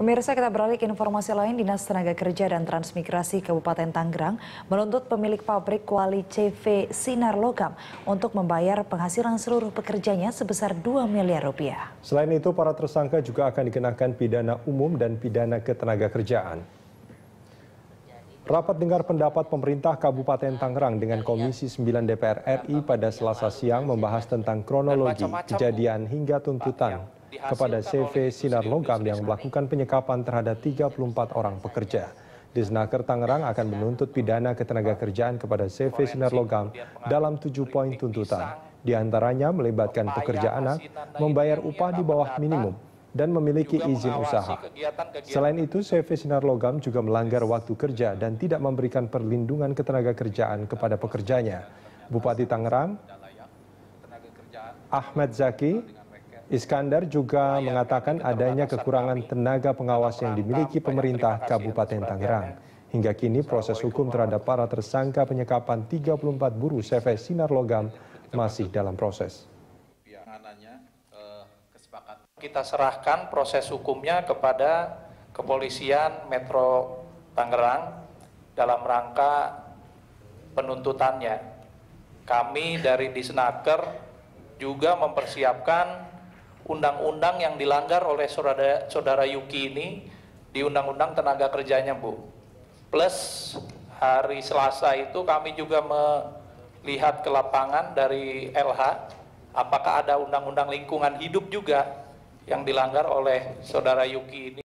Pemirsa kita beralih ke informasi lain, Dinas Tenaga Kerja dan Transmigrasi Kabupaten Tangerang menuntut pemilik pabrik kuali CV Sinar Logam untuk membayar penghasilan seluruh pekerjanya sebesar 2 miliar rupiah. Selain itu, para tersangka juga akan dikenakan pidana umum dan pidana ketenaga kerjaan. Rapat dengar pendapat pemerintah Kabupaten Tangerang dengan Komisi 9 DPR RI pada selasa siang membahas tentang kronologi kejadian hingga tuntutan kepada CV Sinar Logam yang melakukan penyekapan terhadap 34 orang pekerja. Disnaker Tangerang akan menuntut pidana ketenaga kerjaan kepada CV Sinar Logam dalam tujuh poin tuntutan. Di antaranya melibatkan pekerja anak, membayar upah di bawah minimum, dan memiliki izin usaha. Selain itu, CV Sinar Logam juga melanggar waktu kerja dan tidak memberikan perlindungan ketenaga kerjaan kepada pekerjanya. Bupati Tangerang, Ahmad Zaki, Iskandar juga mengatakan adanya kekurangan tenaga pengawas yang dimiliki pemerintah Kabupaten Tangerang. Hingga kini proses hukum terhadap para tersangka penyekapan 34 buruh CV Sinar Logam masih dalam proses. Eh, Kita serahkan proses hukumnya kepada kepolisian Metro Tangerang dalam rangka penuntutannya. Kami dari Disnaker juga mempersiapkan undang-undang yang dilanggar oleh saudara, saudara Yuki ini di undang-undang tenaga kerjanya Bu. Plus hari Selasa itu kami juga melihat ke lapangan dari LH apakah ada undang-undang lingkungan hidup juga yang dilanggar oleh saudara Yuki ini.